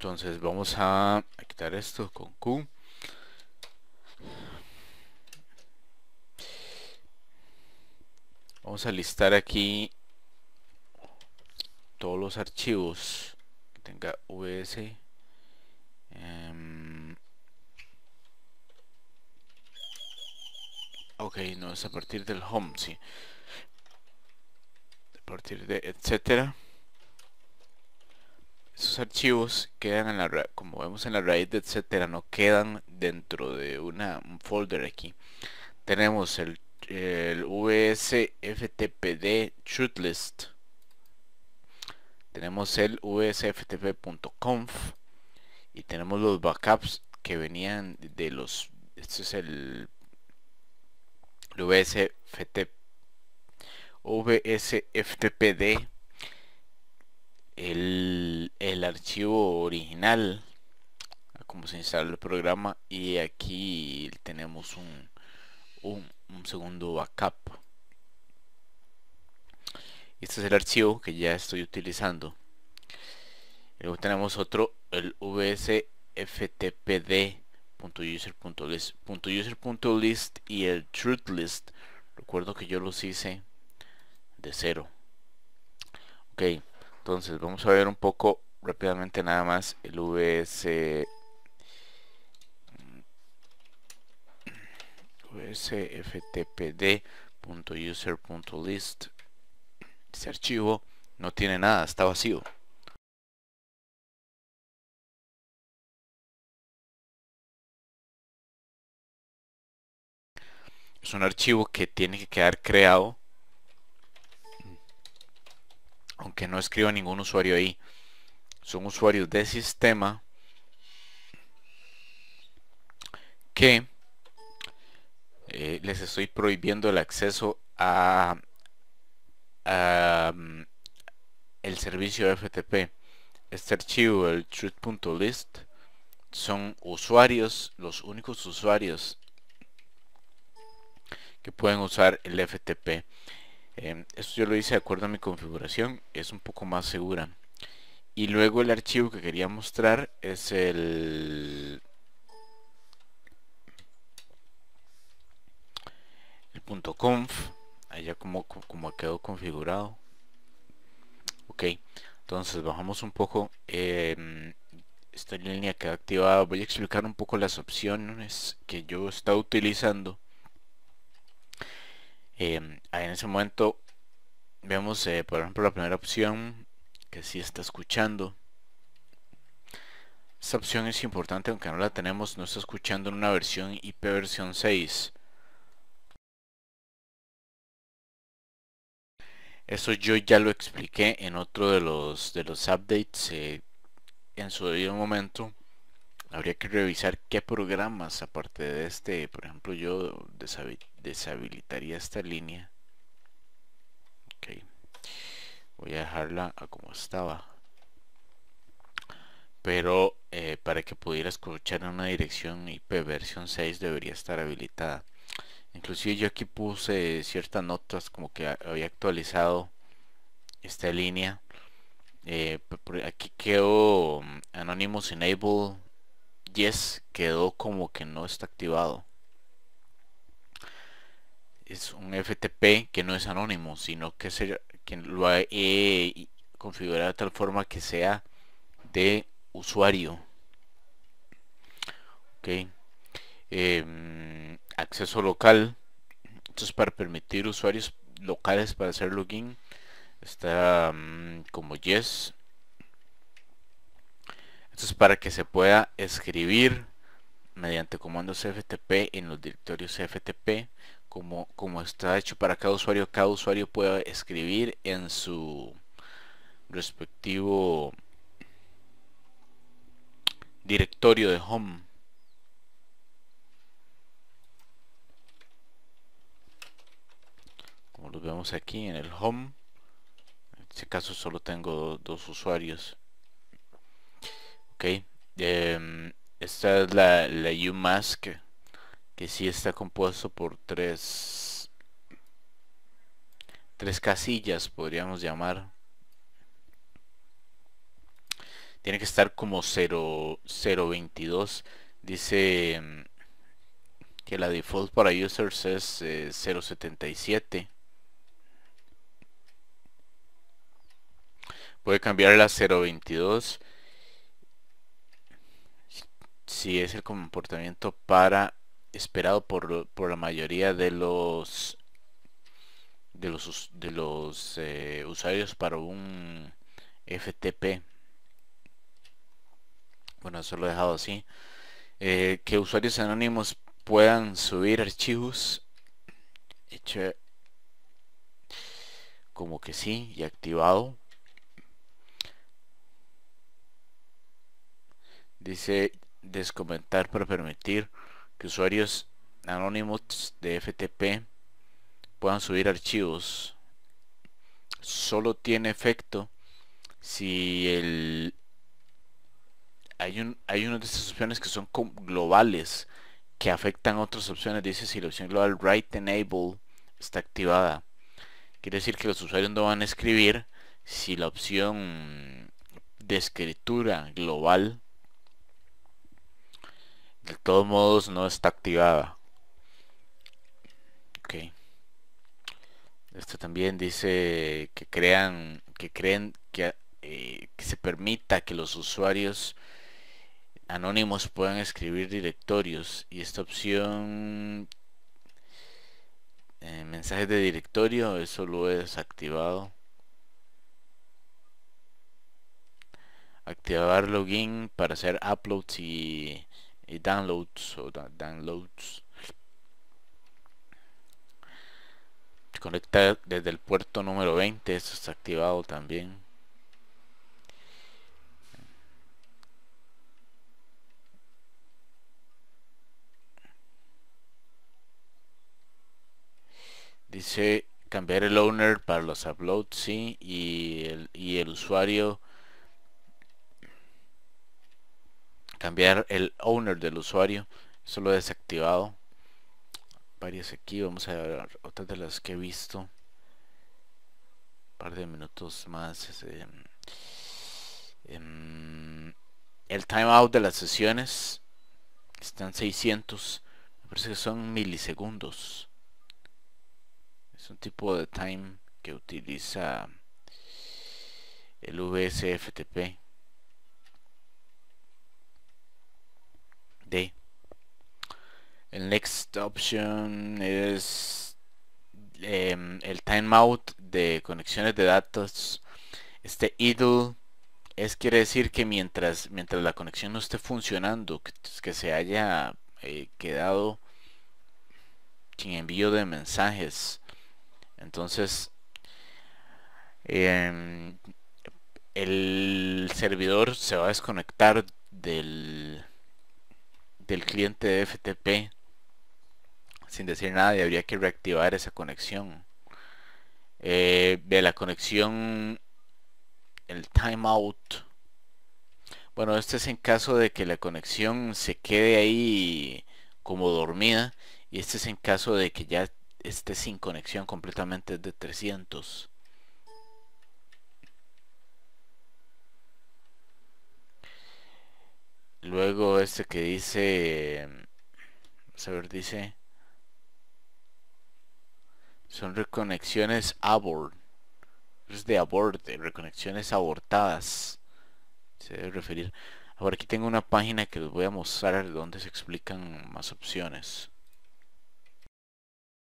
Entonces vamos a quitar esto con Q. Vamos a listar aquí todos los archivos que tenga vs. Em, ok, no es a partir del home, sí. A partir de etcétera esos archivos quedan en la como vemos en la raíz de etcétera no quedan dentro de una, folder aquí tenemos el, el vsftpd shootlist tenemos el vsftp.conf y tenemos los backups que venían de los este es el, el vsftpd el, archivo original como se instala el programa y aquí tenemos un, un, segundo backup este es el archivo que ya estoy utilizando luego tenemos otro el vsftpd.user.list y el truthlist recuerdo que yo los hice de cero ok entonces vamos a ver un poco rápidamente nada más el VS vsftpd.user.list mm, este archivo no tiene nada, está vacío es un archivo que tiene que quedar creado aunque no escriba ningún usuario ahí. Son usuarios de sistema que eh, les estoy prohibiendo el acceso a, mm, el servicio FTP. Este archivo, el truth.list, son usuarios, los únicos usuarios que pueden usar el FTP. Em, yo lo hice de acuerdo a mi configuración, es un poco más segura. Y luego el archivo que quería mostrar es el... El punto .conf, allá como, como quedó configurado. Ok, entonces bajamos un poco. Em, esta línea queda activada. Voy a explicar un poco las opciones que yo estaba utilizando Em, en ese momento vemos, eh, por ejemplo, la primera opción que si está escuchando. Esta opción es importante, aunque no la tenemos, no está escuchando en una versión IP versión 6. Eso yo ya lo expliqué en otro de los, de los updates eh, en su debido momento habría que revisar qué programas, aparte de este, por ejemplo, yo deshabilitaría esta línea. Okay. Voy a dejarla a como estaba. Pero eh, para que pudiera escuchar en una dirección IP versión 6 debería estar habilitada. Inclusive yo aquí puse ciertas notas como que había actualizado esta línea. Eh, aquí quedó mm, Anonymous Enable Yes quedó como que no está activado. Es un FTP que no es anónimo, sino que, se, que lo ha configurado de tal forma que sea de usuario. Ok. Em, acceso local. Esto para permitir usuarios locales para hacer login. Está mm, como yes esto es para que se pueda escribir mediante comandos FTP en los directorios FTP como, como está hecho para cada usuario. Cada usuario puede escribir en su respectivo directorio de home. Como los vemos aquí en el home. En este caso solo tengo dos usuarios. Ok. Em, esta es la, la u Que si está compuesto por tres... Tres casillas, podríamos llamar. Tiene que estar como 0.22. Dice em, que la default para users es 0.77. Eh, Puede cambiarla a 0.22 si es el comportamiento para esperado por, la mayoría de los de los de los eh, usuarios para un FTP bueno eso lo he dejado así eh, que usuarios anónimos puedan subir archivos hecho como que sí y activado dice descomentar para permitir que usuarios anónimos de FTP puedan subir archivos. Solo tiene efecto si el hay un hay una de estas opciones que son globales que afectan a otras opciones. Dice si la opción global write enable está activada. Quiere decir que los usuarios no van a escribir si la opción de escritura global de todos modos no está activada esto también dice que crean que creen eh, que, se permita que los usuarios anónimos puedan escribir directorios y esta opción eh, mensajes de directorio eso lo he desactivado activar login para hacer uploads y y downloads o downloads conectar desde el puerto número 20 eso está activado también dice cambiar el owner para los uploads y el, y el usuario cambiar el owner del usuario eso lo he desactivado varias aquí vamos a ver otras de las que he visto un par de minutos más este, em, em, el timeout de las sesiones están 600 me parece que son milisegundos es un tipo de time que utiliza el VSFTP El next option es eh, el timeout de conexiones de datos. Este idle es quiere decir que mientras mientras la conexión no esté funcionando, que, se haya eh, quedado sin envío de mensajes. Entonces em, el servidor se va a desconectar del el cliente de FTP sin decir nada y habría que reactivar esa conexión de eh, la conexión el timeout bueno este es en caso de que la conexión se quede ahí como dormida y este es en caso de que ya esté sin conexión completamente de 300 Luego este que dice... saber pues, dice... Son reconexiones abort. Es de aborte, reconexiones abortadas. Se debe referir. Ahora aquí tengo una página que les voy a mostrar donde se explican más opciones.